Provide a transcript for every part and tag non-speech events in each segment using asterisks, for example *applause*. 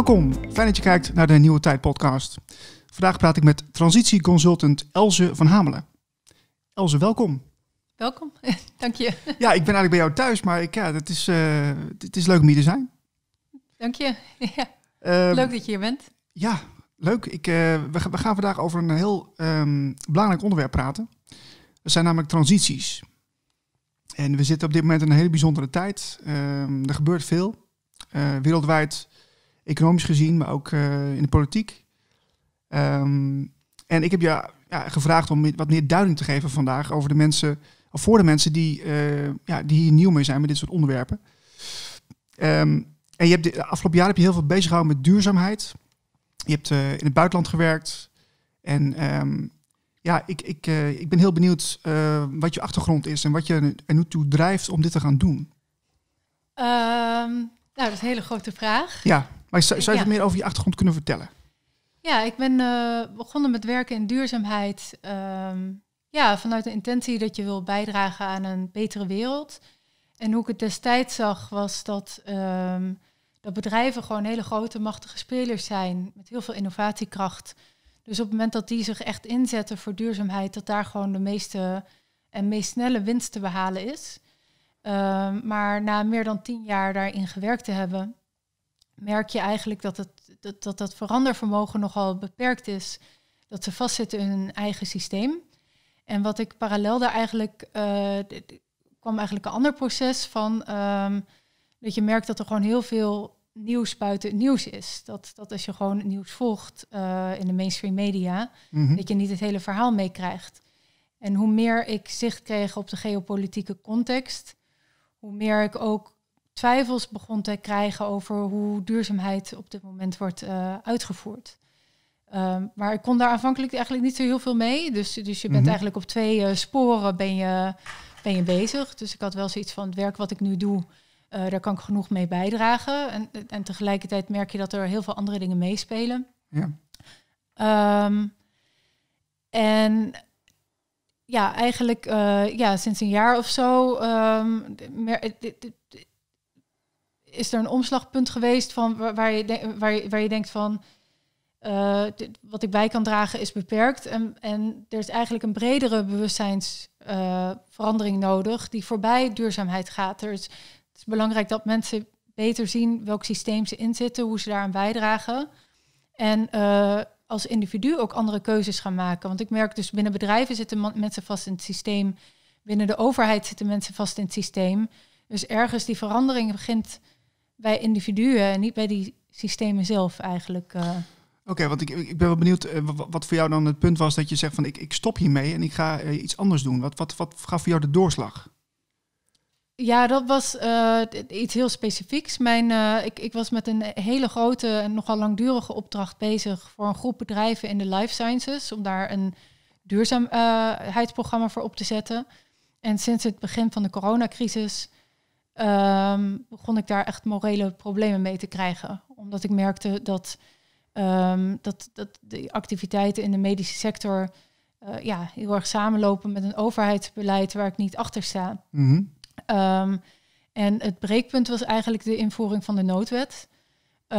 Welkom, fijn dat je kijkt naar de Nieuwe Tijd podcast. Vandaag praat ik met transitieconsultant Elze van Hamelen. Elze, welkom. Welkom, *laughs* dank je. Ja, ik ben eigenlijk bij jou thuis, maar ik, ja, het, is, eh, het is leuk om hier te zijn. Dank je. *laughs* Ja. Ehm, leuk dat je hier bent. Ja, leuk. Ik, uh, we, gaan vandaag over een heel ehm, belangrijk onderwerp praten. Dat zijn namelijk transities. En we zitten op dit moment in een hele bijzondere tijd. Ehm, er gebeurt veel. Eh, wereldwijd economisch gezien, maar ook eh, in de politiek. Ehm, en ik heb je ja, gevraagd om wat meer duiding te geven vandaag over de mensen, of voor de mensen die, eh, ja, die hier nieuw mee zijn met dit soort onderwerpen. Ehm, en je hebt de afgelopen jaar heb je heel veel bezig gehouden met duurzaamheid. Je hebt eh, in het buitenland gewerkt. En ehm, ja, ik, ik, ik ben heel benieuwd wat je achtergrond is en wat je er nu toe drijft om dit te gaan doen. nou, dat is een hele grote vraag. Ja. Maar zou, zou je wat meer over je achtergrond kunnen vertellen? Ja, ik ben eh, begonnen met werken in duurzaamheid. Ehm, ja, vanuit de intentie dat je wil bijdragen aan een betere wereld. En hoe ik het destijds zag, was dat, ehm, dat bedrijven gewoon hele grote, machtige spelers zijn. Met heel veel innovatiekracht. Dus op het moment dat die zich echt inzetten voor duurzaamheid, dat daar gewoon de meeste en meest snelle winst te behalen is. Ehm, maar na meer dan tien jaar daarin gewerkt te hebben, merk je eigenlijk dat, het, dat, dat dat verandervermogen nogal beperkt is. Dat ze vastzitten in hun eigen systeem. En wat ik parallel daar eigenlijk. Eh, kwam eigenlijk een ander proces van. Ehm, dat je merkt dat er gewoon heel veel nieuws buiten het nieuws is. Dat, dat als je gewoon het nieuws volgt eh, in de mainstream media, mhm. dat je niet het hele verhaal meekrijgt. En hoe meer ik zicht kreeg op de geopolitieke context, hoe meer ik ook twijfels begon te krijgen over hoe duurzaamheid op dit moment wordt eh, uitgevoerd. Ehm, maar ik kon daar aanvankelijk eigenlijk niet zo heel veel mee. Dus, dus je bent mhm. eigenlijk op twee eh, sporen ben je, ben je bezig. Dus ik had wel zoiets van het werk wat ik nu doe, eh, daar kan ik genoeg mee bijdragen. En, en tegelijkertijd merk je dat er heel veel andere dingen meespelen. Ja. Ehm, en ja, eigenlijk ja, sinds een jaar of zo um, is er een omslagpunt geweest van waar, je, waar, waar je denkt van eh, dit, wat ik bij kan dragen is beperkt. En, en er is eigenlijk een bredere bewustzijnsverandering eh, uh, nodig die voorbij duurzaamheid gaat. Er is, het is belangrijk dat mensen beter zien welk systeem ze inzitten, hoe ze daaraan bijdragen. En eh, als individu ook andere keuzes gaan maken. Want ik merk dus binnen bedrijven zitten mensen vast in het systeem. Binnen de overheid zitten mensen vast in het systeem. Dus ergens die verandering begint bij individuen, niet bij die systemen zelf eigenlijk. Eh. Oké, want ik, ik ben wel benieuwd eh, wat voor jou dan het punt was dat je zegt van ik, ik stop hiermee en ik ga eh, iets anders doen. Wat, wat, wat gaf voor jou de doorslag? Ja, dat was iets heel specifieks. Mijn, ik, ik was met een hele grote en nogal langdurige opdracht bezig voor een groep bedrijven in de life sciences om daar een duurzaamheidsprogramma voor op te zetten. En sinds het begin van de coronacrisis Ehm, begon ik daar echt morele problemen mee te krijgen. Omdat ik merkte dat, ehm, dat, dat de activiteiten in de medische sector eh, ja, heel erg samenlopen met een overheidsbeleid waar ik niet achter sta. Mhm. Ehm, en het breekpunt was eigenlijk de invoering van de noodwet. Eh,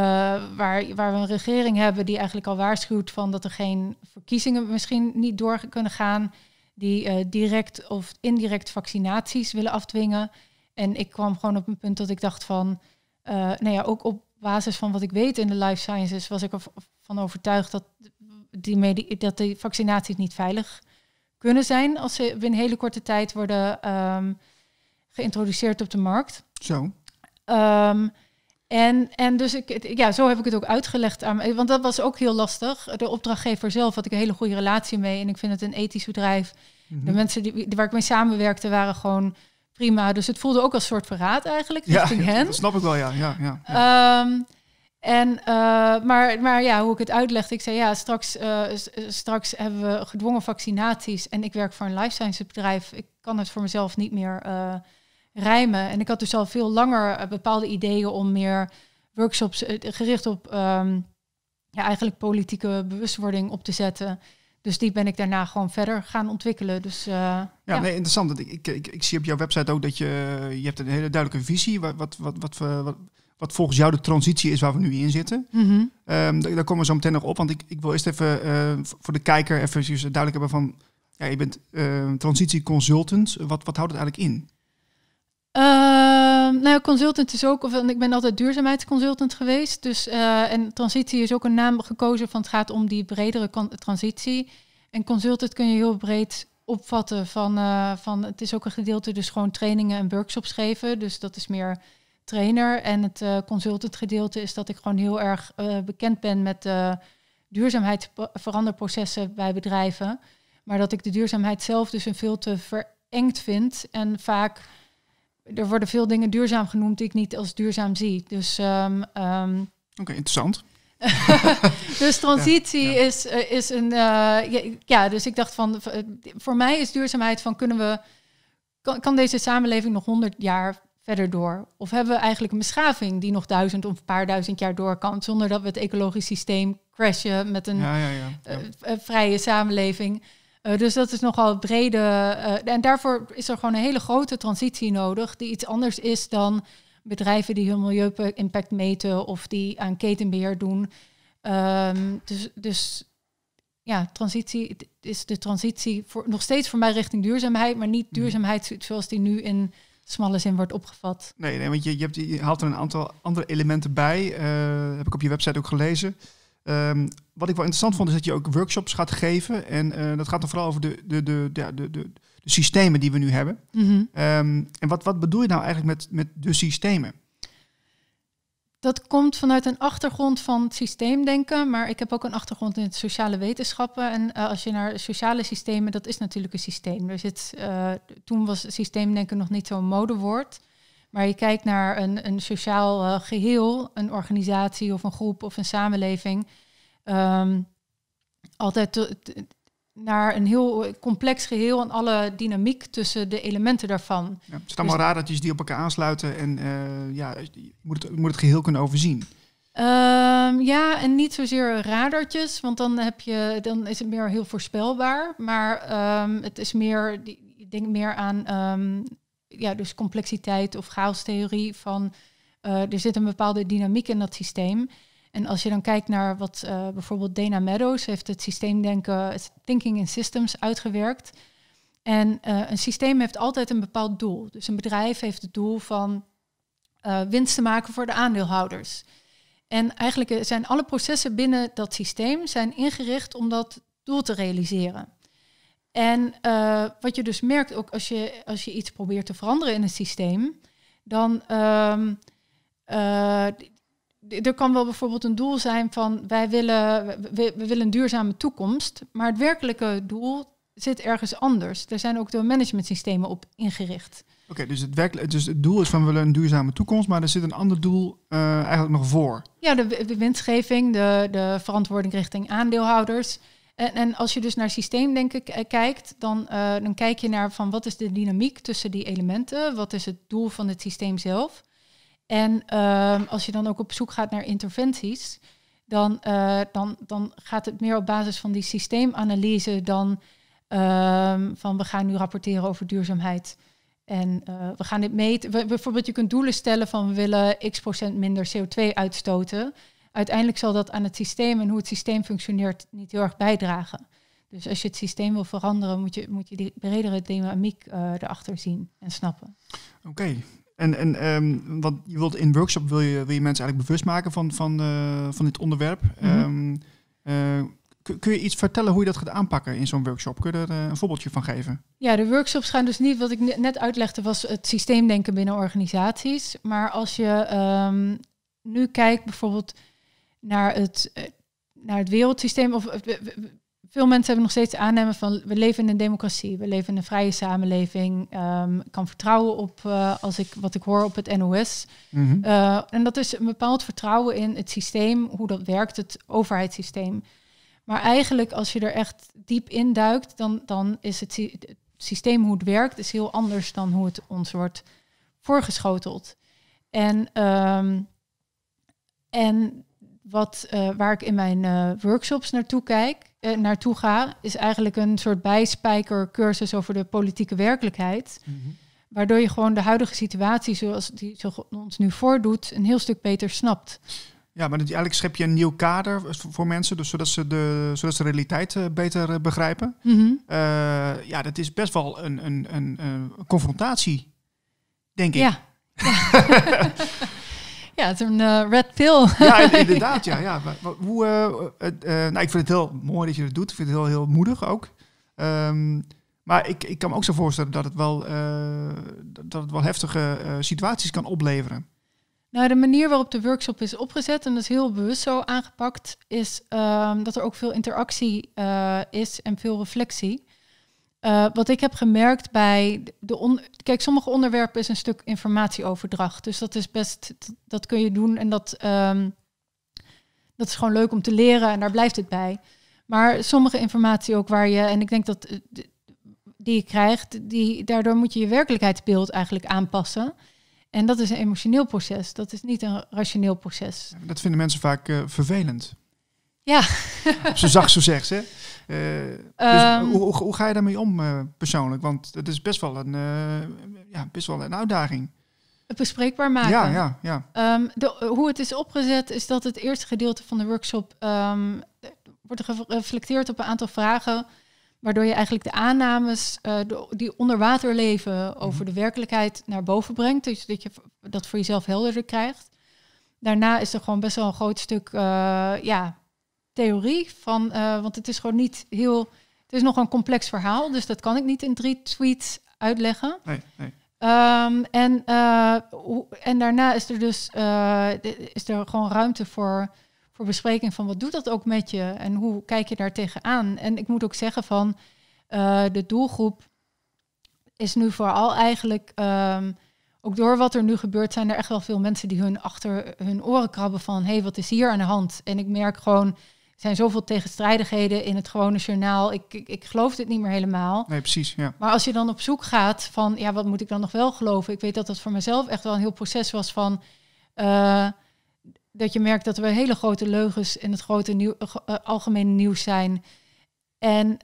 waar, waar we een regering hebben die eigenlijk al waarschuwt van dat er geen verkiezingen misschien niet door kunnen gaan. Die eh, direct of indirect vaccinaties willen afdwingen. En ik kwam gewoon op een punt dat ik dacht van, eh, nou ja, ook op basis van wat ik weet in de life sciences, was ik ervan overtuigd dat die, dat die vaccinaties niet veilig kunnen zijn als ze binnen hele korte tijd worden ehm, geïntroduceerd op de markt. Zo. Ehm, en, en dus ik, ja, zo heb ik het ook uitgelegd aan Want dat was ook heel lastig. De opdrachtgever zelf had ik een hele goede relatie mee. En ik vind het een ethisch bedrijf. De mhm. mensen die, waar ik mee samenwerkte waren gewoon prima. Dus het voelde ook als soort verraad eigenlijk ja, *laughs* hen. Dat snap ik wel, ja. ja, ja, ehm, en, eh, maar, maar ja, hoe ik het uitlegde, ik zei ja, straks, eh, eh, straks hebben we gedwongen vaccinaties en ik werk voor een life science bedrijf. Ik kan het voor mezelf niet meer rijmen. En ik had dus al veel langer bepaalde ideeën om meer workshops gericht op ehm, ja, eigenlijk politieke bewustwording op te zetten. Dus die ben ik daarna gewoon verder gaan ontwikkelen. Dus, eh, ja, Nee, interessant. Ik, ik, ik, zie op jouw website ook dat je, je hebt een hele duidelijke visie. Wat, wat, wat, wat, eh, volgens jou de transitie is waar we nu in zitten. Mhm. Ehm, daar, komen we zo meteen nog op. Want ik, ik wil eerst even eh, voor de kijker even duidelijk hebben van... Ja, je bent transitie transitieconsultant. Wat, wat houdt het eigenlijk in? Ehm, nou consultant is ook, of, ik ben altijd duurzaamheidsconsultant geweest. Dus, uh, en transitie is ook een naam gekozen van het gaat om die bredere transitie. En consultant kun je heel breed opvatten van, eh, van het is ook een gedeelte dus gewoon trainingen en workshops geven. Dus dat is meer trainer. En het uh, consultant gedeelte is dat ik gewoon heel erg bekend ben met duurzaamheidsveranderprocessen bij bedrijven. Maar dat ik de duurzaamheid zelf dus een veel te verengd vind. En vaak er worden veel dingen duurzaam genoemd die ik niet als duurzaam zie. Dus, ehm, ehm, Oké, interessant. *laughs* dus transitie Is, eh, is een. Eh, ja, dus ik dacht van. Eh, voor mij is duurzaamheid van kunnen we. Kan, kan deze samenleving nog honderd jaar verder door? Of hebben we eigenlijk een beschaving die nog duizend of een paar duizend jaar door kan, zonder dat we het ecologisch systeem crashen met een vrije samenleving? Eh, dus dat is nogal brede. Uh, en daarvoor is er gewoon een hele grote transitie nodig, die iets anders is dan bedrijven die hun milieu-impact meten of die aan ketenbeheer doen. Ehm, dus, dus ja, transitie is de transitie voor, nog steeds voor mij richting duurzaamheid, maar niet mhm. duurzaamheid zoals die nu in smalle zin wordt opgevat. Nee, nee want je, je, hebt, je haalt er een aantal andere elementen bij. Eh, heb ik op je website ook gelezen. Ehm, wat ik wel interessant vond, is dat je ook workshops gaat geven. En eh, dat gaat dan vooral over de, de, de, de, de, de systemen die we nu hebben. Mhm. Ehm, en wat, wat bedoel je nou eigenlijk met, met de systemen? Dat komt vanuit een achtergrond van systeemdenken, maar ik heb ook een achtergrond in de sociale wetenschappen. En eh, als je naar sociale systemen, dat is natuurlijk een systeem. Eh, toen was systeemdenken nog niet zo'n modewoord. Maar je kijkt naar een, een sociaal eh, geheel, een organisatie of een groep of een samenleving. Ehm, altijd naar een heel complex geheel en alle dynamiek tussen de elementen daarvan. het is allemaal dus, die op elkaar aansluiten en eh, ja, je moet, het, moet het geheel kunnen overzien. Ehm, ja, en niet zozeer radertjes, want dan, heb je, dan is het meer heel voorspelbaar. Maar ehm, het is meer, ik denk meer aan ja, dus complexiteit of chaostheorie van eh, er zit een bepaalde dynamiek in dat systeem. En als je dan kijkt naar wat eh, bijvoorbeeld Dana Meadows heeft het systeemdenken, Thinking in Systems uitgewerkt. En eh, een systeem heeft altijd een bepaald doel. Dus een bedrijf heeft het doel van winst te maken voor de aandeelhouders. En eigenlijk zijn alle processen binnen dat systeem zijn ingericht om dat doel te realiseren. En eh, wat je dus merkt, ook als je, als je iets probeert te veranderen in het systeem, dan um, er kan wel bijvoorbeeld een doel zijn van wij willen, we, willen een duurzame toekomst, maar het werkelijke doel zit ergens anders. Er zijn ook management systemen op ingericht. Oké, dus, het dus het doel is van we willen een duurzame toekomst, maar er zit een ander doel eh, eigenlijk nog voor. Ja, de, winstgeving, de, de verantwoording richting aandeelhouders. En, en, als je dus naar systeemdenken eh, kijkt, dan, uh, dan kijk je naar van wat is de dynamiek tussen die elementen, wat is het doel van het systeem zelf. En ehm, als je dan ook op zoek gaat naar interventies, dan, eh, dan, dan gaat het meer op basis van die systeemanalyse dan ehm, van we gaan nu rapporteren over duurzaamheid. En we gaan dit meten. Bijvoorbeeld, je kunt doelen stellen van we willen x procent minder CO2 uitstoten uiteindelijk zal dat aan het systeem en hoe het systeem functioneert niet heel erg bijdragen. Dus als je het systeem wil veranderen, moet je, moet je die bredere dynamiek eh, erachter zien en snappen. Oké, En, en um, je wilt in workshop wil je, wil je mensen eigenlijk bewust maken van, van, eh, van dit onderwerp. Mhm. Ehm, eh, kun je iets vertellen hoe je dat gaat aanpakken in zo'n workshop? Kun je er een voorbeeldje van geven? Ja, de workshops gaan dus niet, wat ik net uitlegde, was het systeemdenken binnen organisaties. Maar als je ehm, nu kijkt bijvoorbeeld naar het, eh, naar het wereldsysteem. Of, veel mensen hebben nog steeds aannemen van we leven in een democratie, we leven in een vrije samenleving. Ehm, ik kan vertrouwen op eh, als ik wat ik hoor op het NOS. Mhm. Eh, en dat is een bepaald vertrouwen in het systeem, hoe dat werkt, het overheidssysteem. Maar eigenlijk als je er echt diep in duikt, dan, dan is het, systeem hoe het werkt, is heel anders dan hoe het ons wordt voorgeschoteld. En, ehm, en wat, eh, waar ik in mijn uh, workshops naartoe kijk, uh, naartoe ga, is eigenlijk een soort bijspijkercursus over de politieke werkelijkheid. Mhm. Waardoor je gewoon de huidige situatie zoals die zich ons nu voordoet, een heel stuk beter snapt. Ja, maar eigenlijk schep je een nieuw kader voor mensen, dus zodat, ze de, zodat ze de realiteit beter begrijpen. Mhm. ja, dat is best wel een, een, een, confrontatie, denk ik. ja. *laughs* *laughs* Ja, het is een eh, red pill. Ja, *laughs* inderdaad. ja, ja. Maar, hoe, eh, eh, nou, ik vind het heel mooi dat je het doet. Ik vind het heel, heel moedig ook. Ehm, maar ik, ik kan me ook zo voorstellen dat het wel, dat het wel heftige situaties kan opleveren. Nou, de manier waarop de workshop is opgezet, en dat is heel bewust zo aangepakt, is ehm, dat er ook veel interactie is en veel reflectie. Eh, wat ik heb gemerkt bij de on kijk, sommige onderwerpen is een stuk informatieoverdracht. Dus dat is best, dat kun je doen en dat, ehm, dat is gewoon leuk om te leren en daar blijft het bij. Maar sommige informatie ook waar je, en ik denk dat eh, die je krijgt, die, daardoor moet je je werkelijkheidsbeeld eigenlijk aanpassen. En dat is een emotioneel proces, dat is niet een rationeel proces. Dat vinden mensen vaak eh, vervelend. Ja. Zo zag zo zegt ze. Eh, dus ehm. hoe, hoe, ga je daarmee om eh, persoonlijk? Want het is best wel een, eh, ja, best wel een uitdaging bespreekbaar maken. Ja, ja, ja. Ehm, de, hoe het is opgezet is dat het eerste gedeelte van de workshop ehm, wordt gereflecteerd op een aantal vragen, waardoor je eigenlijk de aannames die onder water leven over mhm. de werkelijkheid naar boven brengt, dus dat je dat voor jezelf helderder krijgt. Daarna is er gewoon best wel een groot stuk ja, theorie van, eh, want het is gewoon niet heel, het is nog een complex verhaal, dus dat kan ik niet in drie tweets uitleggen. Nee, nee. Ehm, en, eh, en daarna is er dus eh, is er gewoon ruimte voor, voor bespreking van wat doet dat ook met je en hoe kijk je daar tegenaan. En ik moet ook zeggen van de doelgroep is nu vooral eigenlijk ehm, ook door wat er nu gebeurt, zijn er echt wel veel mensen die hun achter hun oren krabben van hé, hey, wat is hier aan de hand? En ik merk gewoon er zijn zoveel tegenstrijdigheden in het gewone journaal. Ik, ik, ik geloof dit niet meer helemaal. Nee, precies. Ja. Maar als je dan op zoek gaat van, ja, wat moet ik dan nog wel geloven? Ik weet dat dat voor mezelf echt wel een heel proces was van... Eh, dat je merkt dat er hele grote leugens in het grote nieuw, eh, eh, algemene nieuws zijn. En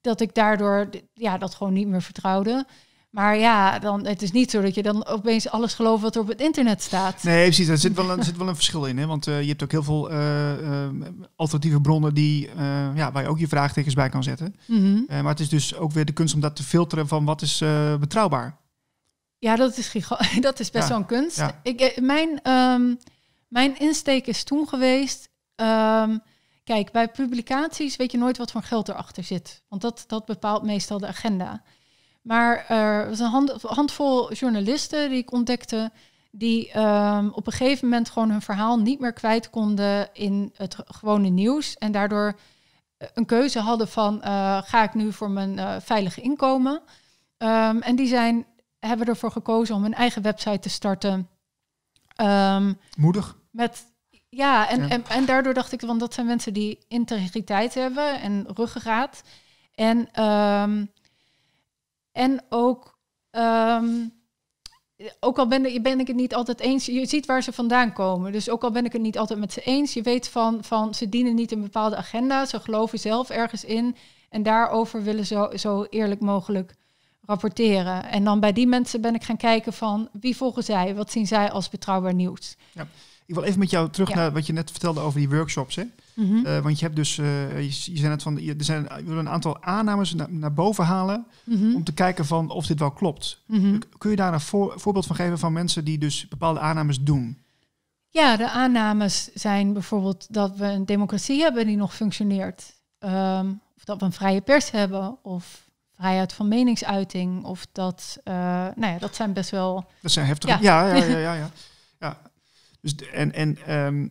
dat ik daardoor ja, dat gewoon niet meer vertrouwde. Maar ja, dan, het is niet zo dat je dan opeens alles gelooft wat er op het internet staat. Nee, precies. er zit wel een, *laughs* zit wel een verschil in. Hè? Want eh, je hebt ook heel veel eh, eh, alternatieve bronnen die, ja, waar je ook je vraagtekens bij kan zetten. Mhm. maar het is dus ook weer de kunst om dat te filteren van wat is betrouwbaar. Ja, dat is, *laughs* dat is best wel een kunst. Ik, mijn, ehm, mijn insteek is toen geweest... Ehm, kijk, bij publicaties weet je nooit wat voor geld erachter zit. Want dat, dat bepaalt meestal de agenda. Maar er was een hand, handvol journalisten die ik ontdekte, die ehm, op een gegeven moment gewoon hun verhaal niet meer kwijt konden in het gewone nieuws. En daardoor eh, een keuze hadden van eh, ga ik nu voor mijn uh, eh, veilige inkomen. Ehm, en die zijn, hebben ervoor gekozen om hun eigen website te starten. Ehm, Moedig. Met, ja, en, En, en daardoor dacht ik, want dat zijn mensen die integriteit hebben en ruggengraat. En um, en ook, ehm, ook al ben, ben ik het niet altijd eens, je ziet waar ze vandaan komen. Dus ook al ben ik het niet altijd met ze eens, je weet van, van ze dienen niet een bepaalde agenda, ze geloven zelf ergens in. En daarover willen zo, zo eerlijk mogelijk rapporteren. En dan bij die mensen ben ik gaan kijken van wie volgen zij, wat zien zij als betrouwbaar nieuws. Ja. Ik wil even met jou terug naar wat je net vertelde over die workshops. Hè? Mhm. Eh, want je hebt dus, eh, je, zijn het van, er zijn je een aantal aannames naar boven halen mhm. om te kijken van of dit wel klopt. Mhm. Kun je daar een voorbeeld van geven van mensen die dus bepaalde aannames doen? Ja, de aannames zijn bijvoorbeeld dat we een democratie hebben die nog functioneert. Ehm, of dat we een vrije pers hebben, of vrijheid van meningsuiting, of dat, eh, nou ja, dat zijn best wel... Dat zijn heftige... Ja, ja, ja, ja. *laughs* ja, ja. Dus, en en ehm,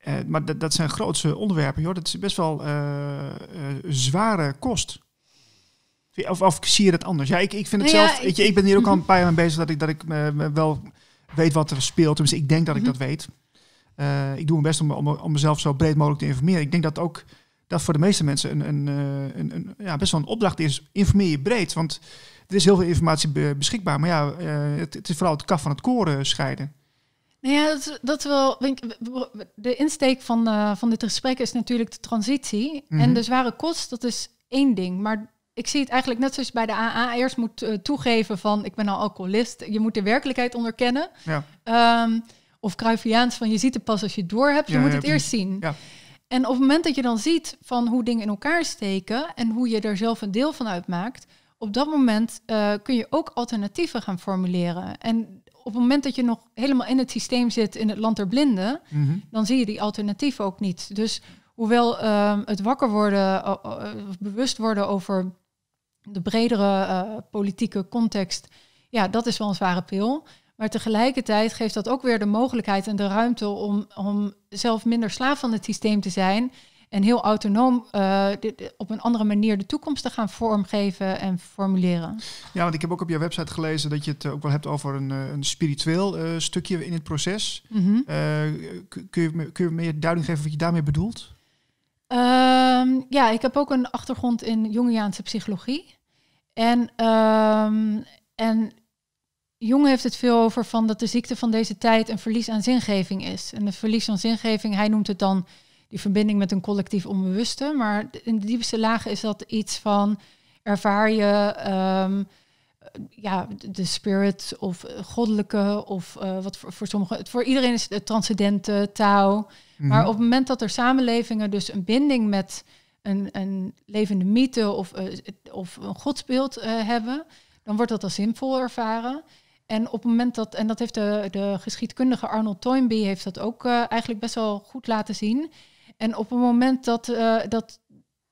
eh, maar dat, dat zijn grootse onderwerpen, hoor. Dat is best wel eh, eh, zware kost. Of, of zie je dat anders? Ja, ik, ik vind het nou zelf... ik ben hier ook al een mhm. paar jaar mee bezig dat ik, dat ik wel weet wat er speelt. Dus ik denk dat ik mhm. dat weet. ik doe mijn best om, om, om mezelf zo breed mogelijk te informeren. Ik denk dat ook dat voor de meeste mensen een, een, een, ja, best wel een opdracht is. Informeer je breed, want er is heel veel informatie beschikbaar. Maar ja, het, het is vooral het kaf van het koren scheiden. Nou ja, dat, dat wel. De insteek van, eh, van dit gesprek is natuurlijk de transitie. En mhm. de zware kost, dat is één ding. Maar ik zie het eigenlijk net zoals bij de AA eerst moet eh, toegeven van ik ben al alcoholist. Je moet de werkelijkheid onderkennen. Ja. Ehm, of kruifiaans van je ziet het pas als je het door hebt. Je moet het eerst zien. En op het moment dat je dan ziet van hoe dingen in elkaar steken en hoe je er zelf een deel van uitmaakt, op dat moment eh, kun je ook alternatieven gaan formuleren. En op het moment dat je nog helemaal in het systeem zit in het land der blinden, mhm. dan zie je die alternatieven ook niet. Dus hoewel ehm, het wakker worden, uh, bewust worden over de bredere eh, politieke context, ja, dat is wel een zware pil. Maar tegelijkertijd geeft dat ook weer de mogelijkheid en de ruimte om, om zelf minder slaaf van het systeem te zijn en heel autonoom eh, op een andere manier de toekomst te gaan vormgeven en formuleren. Ja, want ik heb ook op jouw website gelezen dat je het eh, ook wel hebt over een, eh, een spiritueel stukje in het proces. Mhm. kun, je, kun je meer duiding geven wat je daarmee bedoelt? Ehm, ja, ik heb ook een achtergrond in Jungiaanse psychologie. En, um, en heeft het veel over van dat de ziekte van deze tijd een verlies aan zingeving is. En het verlies aan zingeving, hij noemt het dan die verbinding met een collectief onbewuste. Maar in de diepste lagen is dat iets van ervaar je ehm, ja, de spirit of goddelijke of eh, wat voor, sommigen. Voor iedereen is het transcendente touw. Maar mhm. op het moment dat er samenlevingen dus een binding met een, een levende mythe of, eh, of een godsbeeld eh, hebben, dan wordt dat als zinvol ervaren. En op het moment dat, en dat heeft de, de geschiedkundige Arnold Toynbee heeft dat ook eigenlijk best wel goed laten zien. En op het moment dat, eh, dat,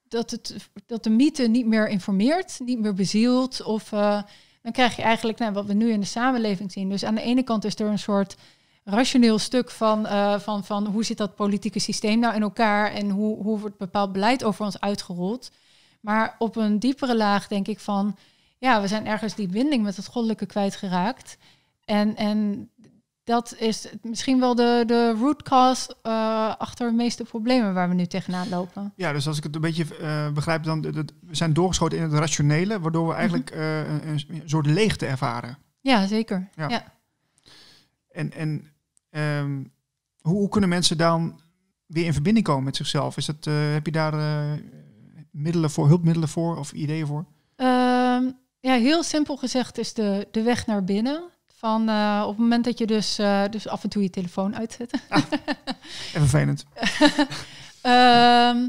dat, het, dat de mythe niet meer informeert, niet meer bezielt, of eh, dan krijg je eigenlijk nou, wat we nu in de samenleving zien. Dus aan de ene kant is er een soort rationeel stuk van, eh, van, van hoe zit dat politieke systeem nou in elkaar en hoe, hoe wordt bepaald beleid over ons uitgerold. Maar op een diepere laag denk ik van, ja, we zijn ergens die binding met het goddelijke kwijtgeraakt. En, en dat is misschien wel de, de root cause eh, achter de meeste problemen waar we nu tegenaan lopen. Ja, dus als ik het een beetje eh, begrijp, dan dat, we zijn doorgeschoten in het rationele, waardoor we eigenlijk mhm. eh, een, soort leegte ervaren. Ja, zeker. Ja. En, en ehm, hoe, hoe, kunnen mensen dan weer in verbinding komen met zichzelf? Is dat, heb je daar middelen voor, hulpmiddelen voor of ideeën voor? Ehm, ja, heel simpel gezegd is de, de weg naar binnen. Van eh, op het moment dat je dus, eh, dus af en toe je telefoon uitzet. Ah, *laughs* even en vervelend. *laughs* Ehm,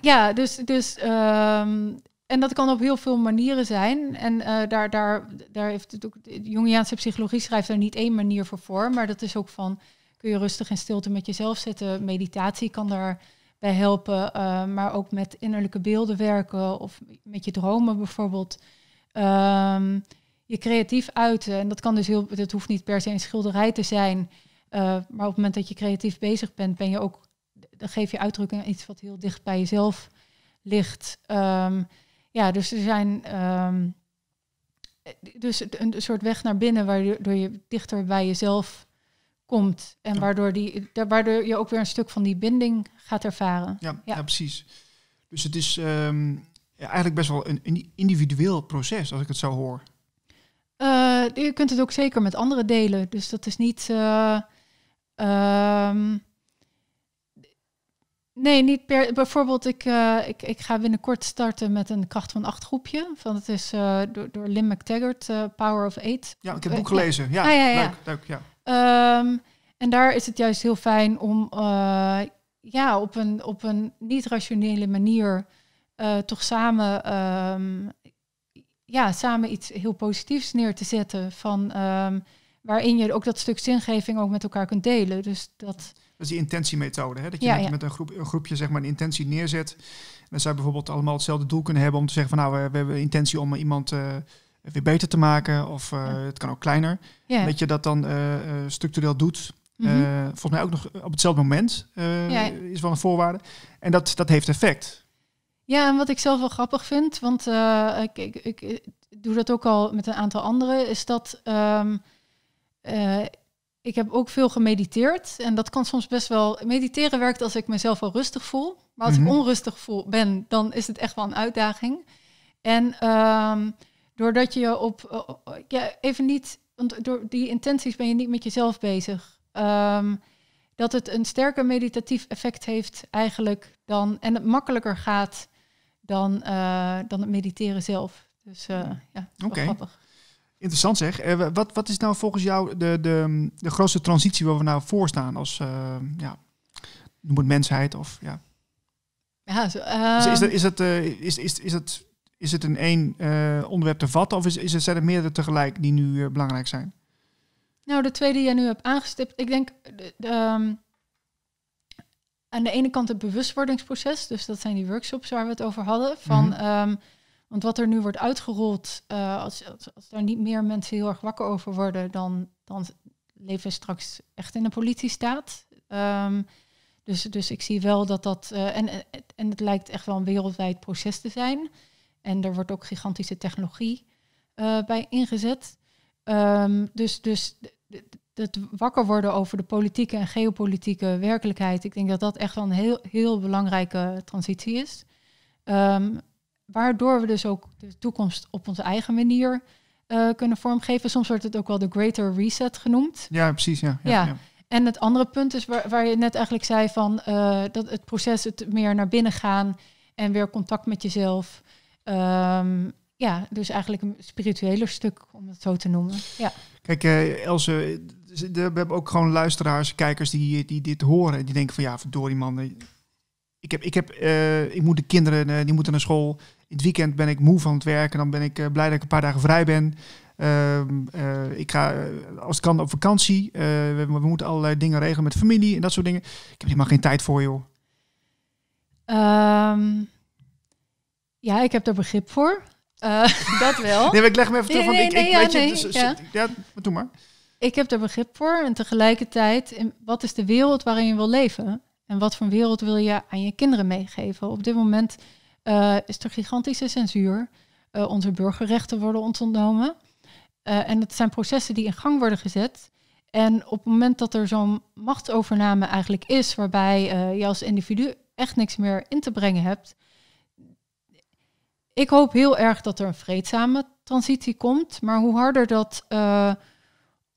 ja, dus, dus ehm, en dat kan op heel veel manieren zijn. En eh, daar, daar, daar heeft het ook, de psychologie schrijft daar niet één manier voor voor. Maar dat is ook van, kun je rustig en stilte met jezelf zetten. Meditatie kan daarbij helpen. maar ook met innerlijke beelden werken of met je dromen bijvoorbeeld. Ehm, je creatief uiten. En dat kan dus heel, dat hoeft niet per se een schilderij te zijn. Eh, maar op het moment dat je creatief bezig bent, ben je ook, dan geef je uitdrukking aan iets wat heel dicht bij jezelf ligt. Ehm, ja, dus er zijn um, dus een soort weg naar binnen waardoor je dichter bij jezelf komt. En waardoor, die, waardoor je ook weer een stuk van die binding gaat ervaren. Ja, precies. Dus het is ehm, eigenlijk best wel een individueel proces, als ik het zo hoor. Eh, je kunt het ook zeker met anderen delen. Dus dat is niet. Eh, ehm, nee, niet per. Bijvoorbeeld, ik, eh, ik, ik ga binnenkort starten met een kracht van acht groepje. Van het is door, door Lynn McTaggart, Power of Eight. Ja, ik heb het boek gelezen. Ah, ja, ja, leuk. leuk ja. Ehm, en daar is het juist heel fijn om ja, op een, op een niet-rationele manier toch samen ehm, ja, samen iets heel positiefs neer te zetten. Van, ehm, waarin je ook dat stuk zingeving ook met elkaar kunt delen. Dus dat... Dat is die intentiemethode. Hè? Dat je met, een, groep, een groepje zeg maar, een intentie neerzet. En zij bijvoorbeeld allemaal hetzelfde doel kunnen hebben om te zeggen van nou, we, hebben intentie om eh, iemand eh, weer beter te maken. Of eh, het kan ook kleiner. Dat je dat dan structureel doet. Mhm. volgens mij ook nog op hetzelfde moment is wel een voorwaarde. En dat, dat heeft effect. Ja, en wat ik zelf wel grappig vind, want eh, ik, ik, eh, doe dat ook al met een aantal anderen, is dat ehm, eh, ik heb ook veel gemediteerd. En dat kan soms best wel. Mediteren werkt als ik mezelf al rustig voel. Maar als ik mhm. onrustig voel, ben, dan is het echt wel een uitdaging. En ehm, doordat je op. ja, even niet. Want door die intenties ben je niet met jezelf bezig. Ehm, dat het een sterker meditatief effect heeft eigenlijk dan. En het makkelijker gaat dan, eh, dan het mediteren zelf. Dus eh, ja, grappig. Interessant zeg. Uh, wat, wat is nou volgens jou de, de, de grootste transitie waar we nou voor staan als, ja, noem het mensheid of ja. ja zo, is, dat, is, dat, ehm, is, is, is, dat, is het in één onderwerp te vatten of is, is er, zijn er meerdere tegelijk die nu belangrijk zijn? Nou, de twee die jij nu hebt aangestipt, ik denk de, de, ehm, aan de ene kant het bewustwordingsproces, dus dat zijn die workshops waar we het over hadden. Van, mhm. ehm, want wat er nu wordt uitgerold, eh, als, als, daar niet meer mensen heel erg wakker over worden, dan, dan leven we straks echt in een politiestaat. Um, dus, dus ik zie wel dat dat. Uh, en, en het lijkt echt wel een wereldwijd proces te zijn. En er wordt ook gigantische technologie eh, bij ingezet. Ehm, dus, dus het wakker worden over de politieke en geopolitieke werkelijkheid. Ik denk dat dat echt wel een heel, heel belangrijke transitie is. Ehm, waardoor we dus ook de toekomst op onze eigen manier eh, kunnen vormgeven. Soms wordt het ook wel de greater reset genoemd. Ja, precies. Ja, ja, En het andere punt is waar, waar je net eigenlijk zei van eh, dat het proces het meer naar binnen gaan en weer contact met jezelf. Ehm, ja, dus eigenlijk een spiritueler stuk, om het zo te noemen. Ja. Kijk, uh, Else, we hebben ook gewoon luisteraars, kijkers die, die dit horen. die denken van ja, verdorie man. Ik, heb, ik, heb, eh, ik moet de kinderen, uh, die moeten naar school. In het weekend ben ik moe van het werken, En dan ben ik eh, blij dat ik een paar dagen vrij ben. Ehm, ik ga, als het kan, op vakantie. We, we, moeten allerlei dingen regelen met familie en dat soort dingen. Ik heb helemaal geen tijd voor, joh. Um, ja, ik heb daar begrip voor. *laughs* dat wel. Nee, ik leg me even terug. Nee, nee, nee, ja, weet dus- dus- ja. maar doe maar. Ik heb er begrip voor en tegelijkertijd, wat is de wereld waarin je wil leven? En wat voor wereld wil je aan je kinderen meegeven? Op dit moment eh, is er gigantische censuur. Eh, onze burgerrechten worden ontnomen. Eh, en het zijn processen die in gang worden gezet. En op het moment dat er zo'n machtsovername eigenlijk is, waarbij je als individu echt niks meer in te brengen hebt. Ik hoop heel erg dat er een vreedzame transitie komt. Maar hoe harder dat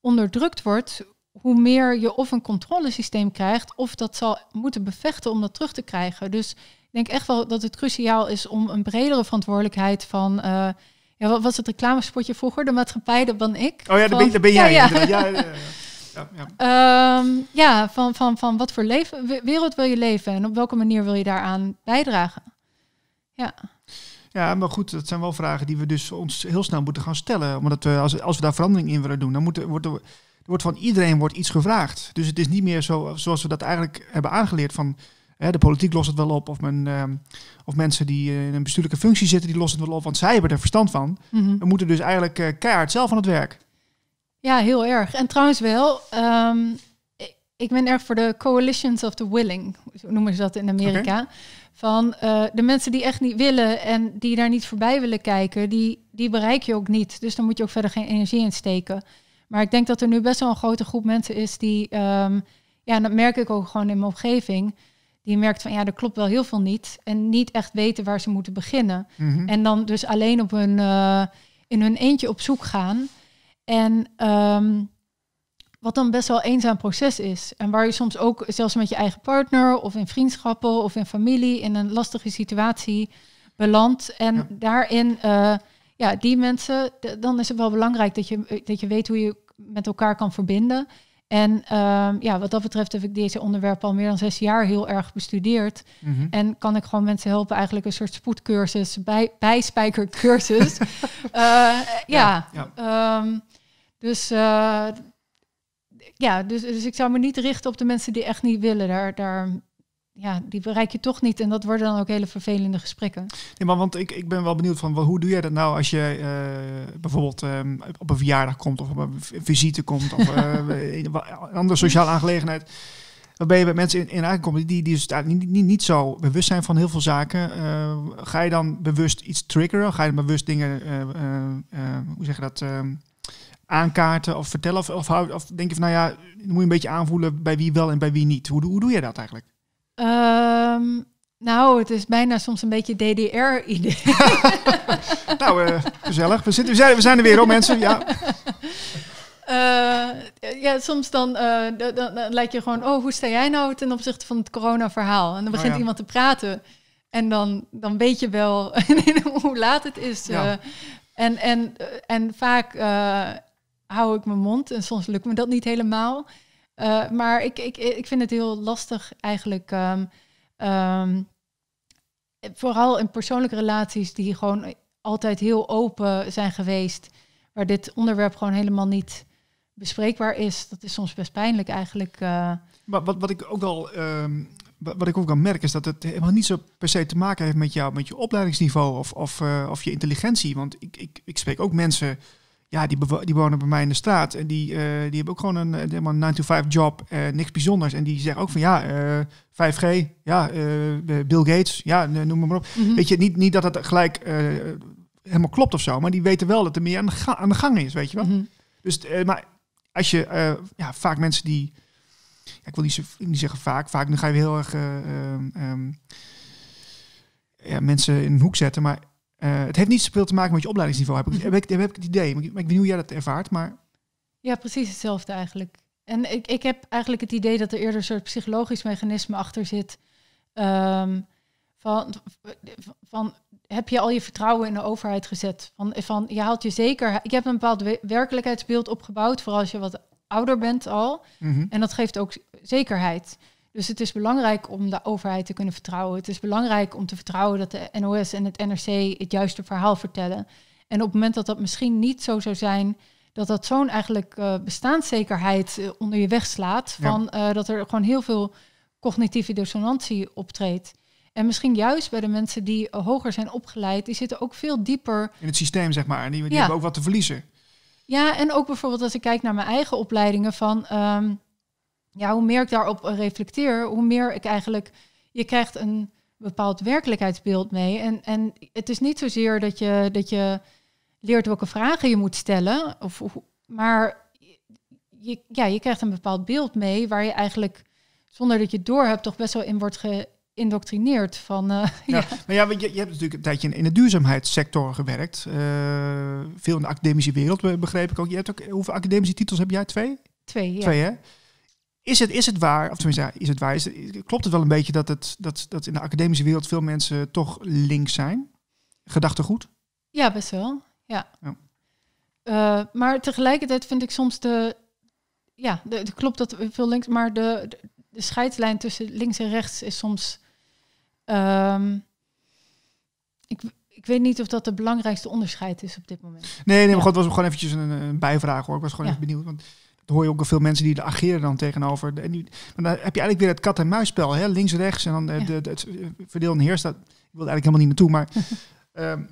onderdrukt wordt, hoe meer je of een controlesysteem krijgt, of dat zal moeten bevechten om dat terug te krijgen. Dus ik denk echt wel dat het cruciaal is om een bredere verantwoordelijkheid van. Eh, ja, wat was het reclamespotje vroeger? De maatschappij, dat ben ik. Oh ja, van, ben, jij. Ja, ja. ja, ja. Um, ja, van, van, van wat voor leven, wereld wil je leven en op welke manier wil je daaraan bijdragen? Ja. Ja, maar goed, dat zijn wel vragen die we dus ons heel snel moeten gaan stellen. Omdat we, als, als we daar verandering in willen doen, dan moeten, er wordt van iedereen wordt iets gevraagd. Dus het is niet meer zo, zoals we dat eigenlijk hebben aangeleerd van... Hè, de politiek lost het wel op, of, ehm, of mensen die eh, in een bestuurlijke functie zitten, die lossen het wel op, want zij hebben er verstand van. Mhm. We moeten dus eigenlijk eh, keihard zelf aan het werk. Ja, heel erg. En trouwens wel, ehm, ik ben erg voor de coalitions of the willing, zo noemen ze dat in Amerika. Van eh, de mensen die echt niet willen en die daar niet voorbij willen kijken, die, die bereik je ook niet. Dus dan moet je ook verder geen energie in steken. Maar ik denk dat er nu best wel een grote groep mensen is die, ehm, ja, en dat merk ik ook gewoon in mijn omgeving, die merkt van ja, er klopt wel heel veel niet. En niet echt weten waar ze moeten beginnen. Mhm. En dan dus alleen op hun, eh, in hun eentje op zoek gaan. En ehm, wat dan best wel eenzaam proces is. En waar je soms ook, zelfs met je eigen partner of in vriendschappen of in familie, in een lastige situatie belandt. En daarin, eh, ja, die mensen, dan is het wel belangrijk dat je, dat je weet hoe je met elkaar kan verbinden. En ehm, ja, wat dat betreft heb ik deze onderwerpen al meer dan zes jaar heel erg bestudeerd. Mhm. En kan ik gewoon mensen helpen, eigenlijk een soort spoedcursus, bij, bijspijkercursus. uh, *laughs* ja, ja, ja. Ehm, dus eh, ja, dus, dus ik zou me niet richten op de mensen die echt niet willen. Daar, daar, ja, die bereik je toch niet. En dat worden dan ook hele vervelende gesprekken. Nee, maar want ik, ik ben wel benieuwd van hoe doe jij dat nou als je uh, bijvoorbeeld ehm, op een verjaardag komt of op een visite komt of uh, *laughs* een andere sociale aangelegenheid. Waarbij je bij mensen in, in aankomt die, die dus niet, niet, niet zo bewust zijn van heel veel zaken. Eh, ga je dan bewust iets triggeren? Ga je dan bewust dingen, hoe zeg je dat? Ehm, aankaarten of vertellen? Of, of, of denk je van, nou ja, moet je een beetje aanvoelen bij wie wel en bij wie niet? Hoe, hoe doe je dat eigenlijk? Ehm, nou, het is bijna soms een beetje DDR-idee. *laughs* nou, eh, gezellig. We, zitten, we, zijn, we zijn er weer om, mensen. Ja. Eh, ja, soms eh, dan, dan, lijkt je gewoon, oh, hoe sta jij nou ten opzichte van het corona-verhaal? En dan begint oh, iemand te praten. En dan, dan weet je wel *laughs* hoe laat het is. en, en, en vaak hou ik mijn mond. En soms lukt me dat niet helemaal. Eh, maar ik, ik, ik vind het heel lastig eigenlijk. Ehm, ehm, vooral in persoonlijke relaties die gewoon altijd heel open zijn geweest. Waar dit onderwerp gewoon helemaal niet bespreekbaar is. Dat is soms best pijnlijk eigenlijk. Eh. Maar wat, wat ik ook wel. Um, wat ik ook kan merken is dat het helemaal niet zo per se te maken heeft met jou, met je opleidingsniveau of, of, eh, of je intelligentie. Want ik, ik, ik spreek ook mensen ja, die, die wonen bij mij in de straat. En die, eh, die hebben ook gewoon een, eh, helemaal een 9-to-5 job. Uh, niks bijzonders. En die zeggen ook van ja, 5G, eh, ja, Bill Gates, ja, noem maar op. Mhm. Weet je, niet, niet dat het gelijk helemaal klopt of zo. Maar die weten wel dat er meer aan de, aan de gang is, weet je wel. Mhm. Dus, maar als je, ja, vaak mensen die... ik wil niet, niet zeggen vaak. Vaak, nu ga je heel erg... Ehm, ehm, ja, mensen in een hoek zetten, maar eh, het heeft niet zoveel te maken met je opleidingsniveau, heb ik, mhm. heb ik, heb ik het idee. Maar ik, weet niet hoe jij dat ervaart, maar... Ja, precies hetzelfde eigenlijk. En ik, ik heb eigenlijk het idee dat er eerder een soort psychologisch mechanisme achter zit. Ehm, van, van, heb je al je vertrouwen in de overheid gezet? Van, van je haalt je zeker... Je hebt een bepaald werkelijkheidsbeeld opgebouwd, vooral als je wat ouder bent al. Mhm. En dat geeft ook zekerheid. Dus het is belangrijk om de overheid te kunnen vertrouwen. Het is belangrijk om te vertrouwen dat de NOS en het NRC het juiste verhaal vertellen. En op het moment dat dat misschien niet zo zou zijn, dat dat zo'n eigenlijk eh, bestaanszekerheid eh, onder je weg slaat. Van, eh, dat er gewoon heel veel cognitieve dissonantie optreedt. En misschien juist bij de mensen die hoger zijn opgeleid, die zitten ook veel dieper. In het systeem, zeg maar. die, hebben ook wat te verliezen. Ja, en ook bijvoorbeeld als ik kijk naar mijn eigen opleidingen van. Ehm, ja, hoe meer ik daarop reflecteer, hoe meer ik eigenlijk. Je krijgt een bepaald werkelijkheidsbeeld mee. En, en het is niet zozeer dat je, dat je leert welke vragen je moet stellen. Of, maar je, ja, je krijgt een bepaald beeld mee waar je eigenlijk zonder dat je het door hebt, toch best wel in wordt geïndoctrineerd. Van, uh, *laughs* ja, ja. Maar ja, je, je, hebt natuurlijk een tijdje in, de duurzaamheidssector gewerkt. Eh, veel in de academische wereld, begreep ik ook. Je hebt ook. Hoeveel academische titels heb jij? Twee? Twee, ja. Twee, hè? Is het, is het waar, of tenminste, is het waar, is het, klopt het wel een beetje dat, het, dat, dat in de academische wereld veel mensen toch links zijn? Gedachtegoed? Ja, best wel. Ja. ja. Eh, maar tegelijkertijd vind ik soms de. Ja, de, klopt dat veel links, maar de, de, scheidslijn tussen links en rechts is soms. Ehm, ik, ik weet niet of dat de belangrijkste onderscheid is op dit moment. Nee, nee, maar ja. God, was gewoon eventjes een, bijvraag hoor. Ik was gewoon even benieuwd. Want hoor je ook al veel mensen die er ageren dan tegenover. En die, dan heb je eigenlijk weer het kat-en-muisspel. Links-rechts en dan eh, de, de, het eh, verdeel en heers. ik wilde eigenlijk helemaal niet naartoe. Maar, *laughs* ehm,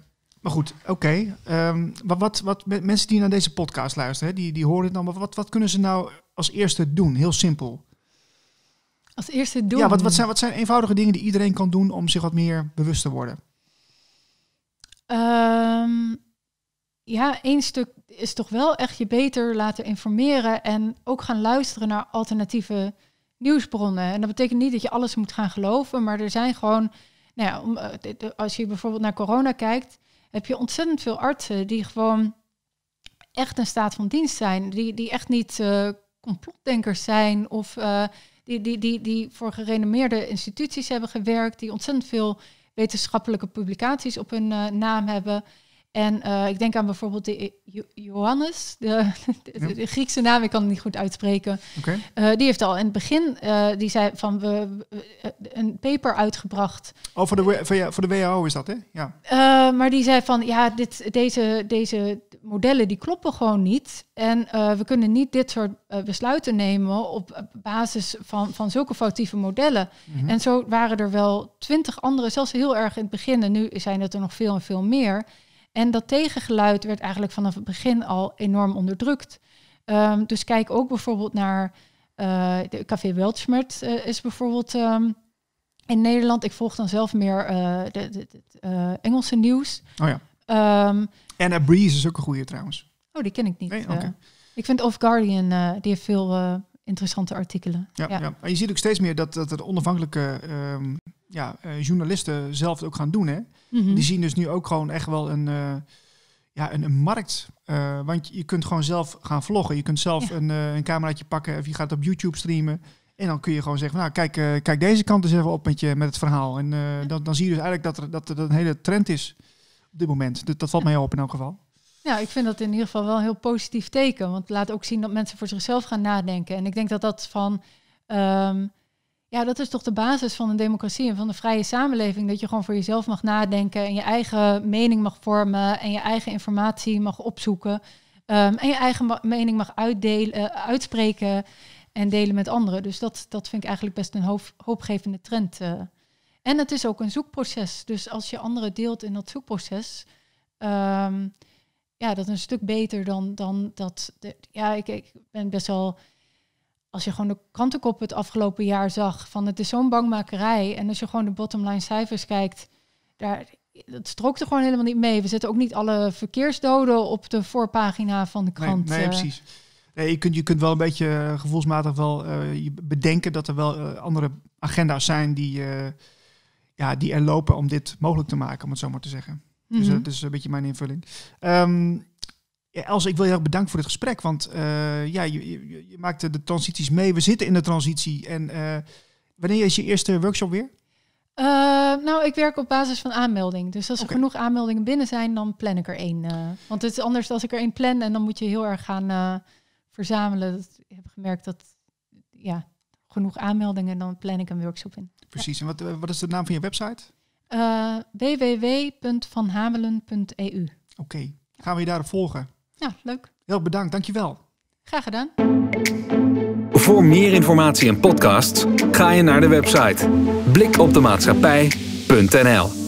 maar goed, oké. Okay. Ehm, wat, wat, wat mensen die naar deze podcast luisteren, hè, die, die horen het dan. Maar wat, wat kunnen ze nou als eerste doen? Heel simpel. Als eerste doen? Ja, wat, wat, zijn, wat zijn eenvoudige dingen die iedereen kan doen om zich wat meer bewust te worden? Ehm, ja, één stuk is toch wel echt je beter laten informeren en ook gaan luisteren naar alternatieve nieuwsbronnen. En dat betekent niet dat je alles moet gaan geloven, maar er zijn gewoon, nou ja, eh, als je bijvoorbeeld naar corona kijkt, heb je ontzettend veel artsen die gewoon echt een staat van dienst zijn, die, die echt niet eh, complotdenkers zijn of eh, die, die, die, die voor gerenommeerde instituties hebben gewerkt, die ontzettend veel wetenschappelijke publicaties op hun naam hebben. En eh, ik denk aan bijvoorbeeld de eh, Johannes, *laughs* de, Griekse naam, ik kan niet goed uitspreken. Eh, die heeft al in het begin, die zei van, we, een paper uitgebracht. Oh, voor de, voor de WHO is dat, hè? Ja. maar die zei van, ja, dit, deze, deze modellen die kloppen gewoon niet. En we kunnen niet dit soort besluiten nemen op basis van, van zulke foutieve modellen. Mhm. En zo waren er wel twintig andere, zelfs heel erg in het begin. En nu zijn het er nog veel en veel meer. En dat tegengeluid werd eigenlijk vanaf het begin al enorm onderdrukt. Um, dus kijk ook bijvoorbeeld naar eh, de Café Weltschmert eh, is bijvoorbeeld ehm, in Nederland. Ik volg dan zelf meer uh, de, Engelse nieuws. Oh ja. Um, Anna Breeze is ook een goede trouwens. Oh, die ken ik niet. Nee, ik vind Off Guardian, die heeft veel interessante artikelen. Ja, ja. En je ziet ook steeds meer dat, dat het onafhankelijke ehm, ja, eh, journalisten zelf het ook gaan doen. Hè? Mhm. Die zien dus nu ook gewoon echt wel een, eh, ja, een, een markt. Eh, want je kunt gewoon zelf gaan vloggen. Je kunt zelf een, een cameraatje pakken of je gaat op YouTube streamen. En dan kun je gewoon zeggen, nou kijk, kijk deze kant eens even op met, je, met het verhaal. En dan, dan zie je dus eigenlijk dat er, dat er een hele trend is op dit moment. dat valt mij op in elk geval. Ja, ik vind dat in ieder geval wel een heel positief teken. Want het laat ook zien dat mensen voor zichzelf gaan nadenken. En ik denk dat dat van. Ehm, ja, dat is toch de basis van een democratie en van een vrije samenleving. Dat je gewoon voor jezelf mag nadenken en je eigen mening mag vormen en je eigen informatie mag opzoeken. Ehm, en je eigen mening mag uitdelen, eh, uitspreken en delen met anderen. Dus dat, dat vind ik eigenlijk best een hoop, hoopgevende trend. Eh. En het is ook een zoekproces. Dus als je anderen deelt in dat zoekproces. Ehm, ja, dat een stuk beter dan, dan dat. De, ja, ik, ik ben best wel. Als je gewoon de krantenkop het afgelopen jaar zag van het is zo'n bangmakerij. En als je gewoon de bottomline cijfers kijkt, daar, dat strookte gewoon helemaal niet mee. We zetten ook niet alle verkeersdoden op de voorpagina van de krant. Nee, eh. precies. Nee, je, kunt, je kunt wel een beetje eh, gevoelsmatig wel uh, bedenken dat er wel andere agenda's zijn die, ja, die er lopen om dit mogelijk te maken, om het zo maar te zeggen. Dus eh, mhm. dat is eh, een beetje mijn invulling. Um, Els, ik wil je erg bedanken voor dit gesprek. Want eh, ja, je, je, maakte de transities mee. We zitten in de transitie. En wanneer is je eerste workshop weer? nou, ik werk op basis van aanmelding. Dus als er genoeg aanmeldingen binnen zijn, dan plan ik er één. want het is anders als ik er één plan en dan moet je heel erg gaan verzamelen. ik heb gemerkt dat ja, genoeg aanmeldingen dan plan ik een workshop in. Precies. En wat, wat is de naam van je website? Uh, eh, www.vanhamelen.eu. Oké, gaan we je daarop volgen? Ja, leuk. Heel bedankt, dankjewel. Graag gedaan. Voor meer informatie en podcasts ga je naar de website blikopdemaatschappij.nl.